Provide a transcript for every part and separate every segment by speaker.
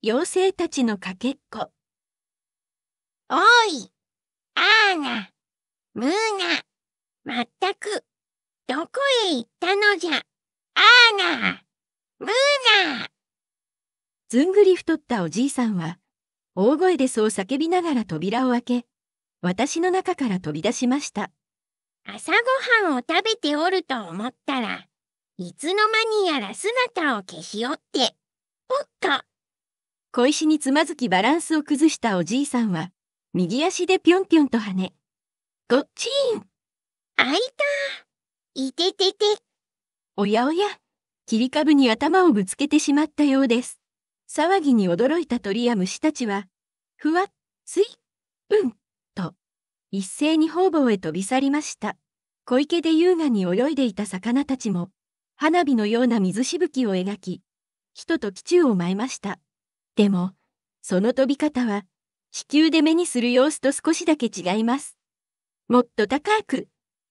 Speaker 1: 妖精たちのかけっこ。おい、アーナ、ムーナ、まったく、どこへ行ったのじゃ、アーナ、ムーナ。ずんぐり太ったおじいさんは、大声でそう叫びながら扉を開け、私の中から飛び出しました。朝ごはんを食べておると思ったら、いつの間にやら姿を消しおって、おっと。小石につまずきバランスを崩したおじいさんは、右足でぴょんぴょんと跳ね、ごっちんあいたいててて。おやおや、切り株に頭をぶつけてしまったようです。騒ぎに驚いた鳥や虫たちは、ふわ、っ、すい、うん、と、一斉に方々へ飛び去りました。小池で優雅に泳いでいた魚たちも、花火のような水しぶきを描き、人と基中を舞いました。でも、その飛び方は、地球で目にする様子と少しだけ違います。もっと高く、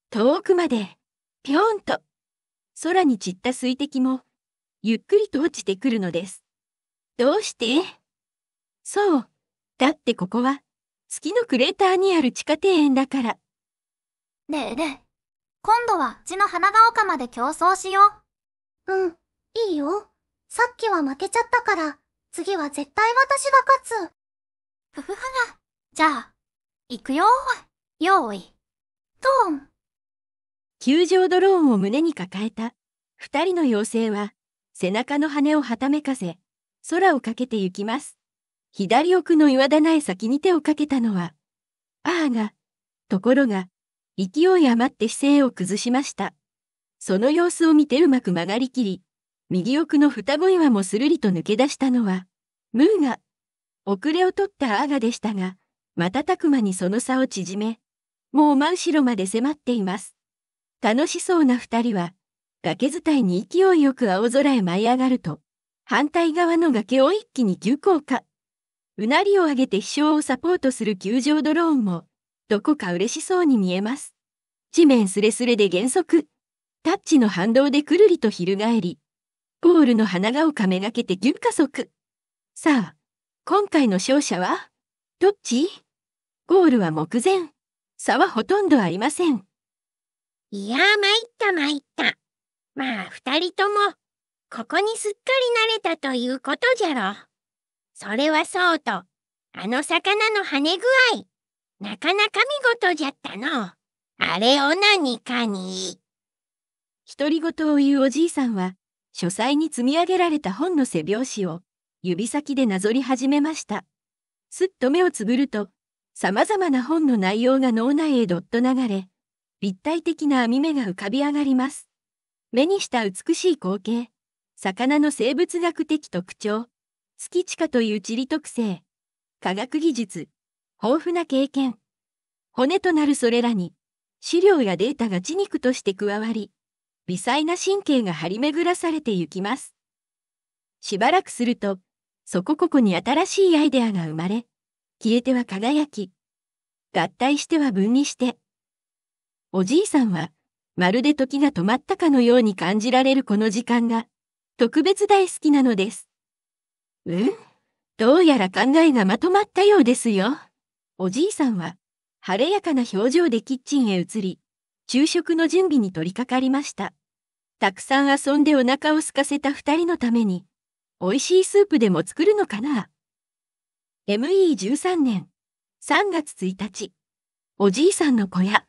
Speaker 1: 遠くまで、ぴょんと、空に散った水滴も、ゆっくりと落ちてくるのです。どうしてそう、だってここは、月のクレーターにある地下庭園だから。ねえねえ、今度はうちの花が丘まで競争しよう。うん、いいよ。さっきは負けちゃったから、次は絶対私が勝つ。ふふふが。じゃあ、行くよ用意い。トーン。球場ドローンを胸に抱えた、二人の妖精は、背中の羽をはためかせ、空をかけて行きます。左奥の岩棚へ先に手をかけたのは、あーが、ところが、勢い余って姿勢を崩しました。その様子を見てうまく曲がりきり、右奥の双子岩もするりと抜け出したのは、ムーが、遅れを取ったアガでしたが、瞬く間にその差を縮め、もう真後ろまで迫っています。楽しそうな二人は、崖伝いに勢いよく青空へ舞い上がると、反対側の崖を一気に急降下。うなりを上げて飛翔をサポートする球場ドローンも、どこか嬉しそうに見えます。地面すれすれで減速。タッチの反動でくるりと翻り、ポールの花が丘めがけて急加速。さあ、今回の勝者はどっちゴールは目前。差はほとんどありません。いやー、参った参った。まあ、二人とも、ここにすっかり慣れたということじゃろ。それはそうと、あの魚の跳ね具合、なかなか見事じゃったの。あれを何かに。独り言を言うおじいさんは、書斎に積み上げられた本の背表紙を指先でなぞり始めました。すっと目をつぶると、様々な本の内容が脳内へどっと流れ、立体的な網目が浮かび上がります。目にした美しい光景、魚の生物学的特徴、月地下という地理特性、科学技術、豊富な経験、骨となるそれらに、資料やデータが血肉として加わり、微細な神経が張り巡らされてゆきます。しばらくすると、そこここに新しいアイデアが生まれ、消えては輝き、合体しては分離して、おじいさんは、まるで時が止まったかのように感じられるこの時間が、特別大好きなのです。うんどうやら考えがまとまったようですよ。おじいさんは、晴れやかな表情でキッチンへ移り、昼食の準備に取り掛かりました。たくさん遊んでお腹を空かせた二人のために、美味しいスープでも作るのかな ?ME13 年3月1日、おじいさんの小屋。